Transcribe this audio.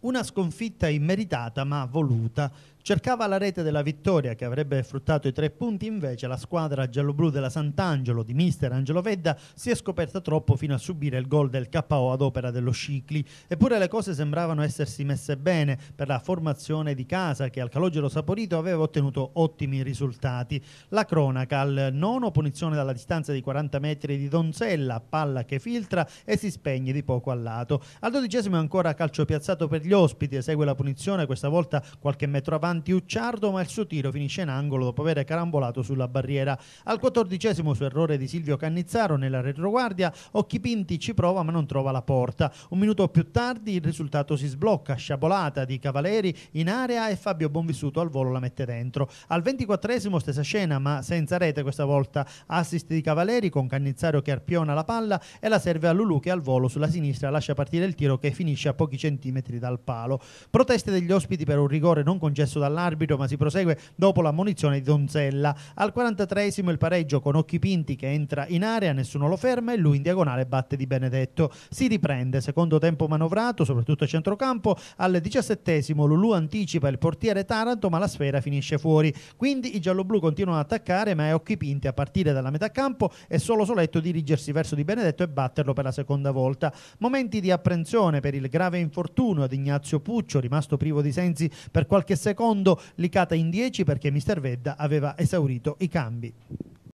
Una sconfitta immeritata ma voluta. Cercava la rete della vittoria che avrebbe fruttato i tre punti, invece la squadra gialloblu della Sant'Angelo di mister Angelo Vedda si è scoperta troppo fino a subire il gol del KO ad opera dello Scicli. Eppure le cose sembravano essersi messe bene per la formazione di casa che al Calogero Saporito aveva ottenuto ottimi risultati. La cronaca al nono, punizione dalla distanza di 40 metri di Donzella, palla che filtra e si spegne di poco al lato. Al dodicesimo ancora calcio piazzato per gli gli ospiti, esegue la punizione, questa volta qualche metro avanti Ucciardo, ma il suo tiro finisce in angolo dopo aver carambolato sulla barriera. Al quattordicesimo su errore di Silvio Cannizzaro nella retroguardia, Occhi Pinti ci prova ma non trova la porta. Un minuto più tardi il risultato si sblocca, sciabolata di Cavaleri in area e Fabio Bonvissuto al volo la mette dentro. Al ventiquattresimo stessa scena ma senza rete questa volta, assist di Cavaleri con Cannizzaro che arpiona la palla e la serve a Lulu che al volo sulla sinistra lascia partire il tiro che finisce a pochi centimetri dal dal palo. Proteste degli ospiti per un rigore non concesso dall'arbitro, ma si prosegue dopo l'ammonizione di Donzella. Al 43 esimo il pareggio con Occhi Pinti che entra in area, nessuno lo ferma e lui in diagonale batte di Benedetto. Si riprende, secondo tempo manovrato, soprattutto a centrocampo. Al 17 esimo Lulù anticipa il portiere Taranto, ma la sfera finisce fuori. Quindi i gialloblu continuano ad attaccare, ma è Occhi Pinti a partire dalla metà campo e solo Soletto dirigersi verso di Benedetto e batterlo per la seconda volta. Momenti di apprensione per il grave infortunio ad Ignazio Ignazio Puccio, rimasto privo di sensi per qualche secondo, licata in 10 perché Mister Vedda aveva esaurito i cambi.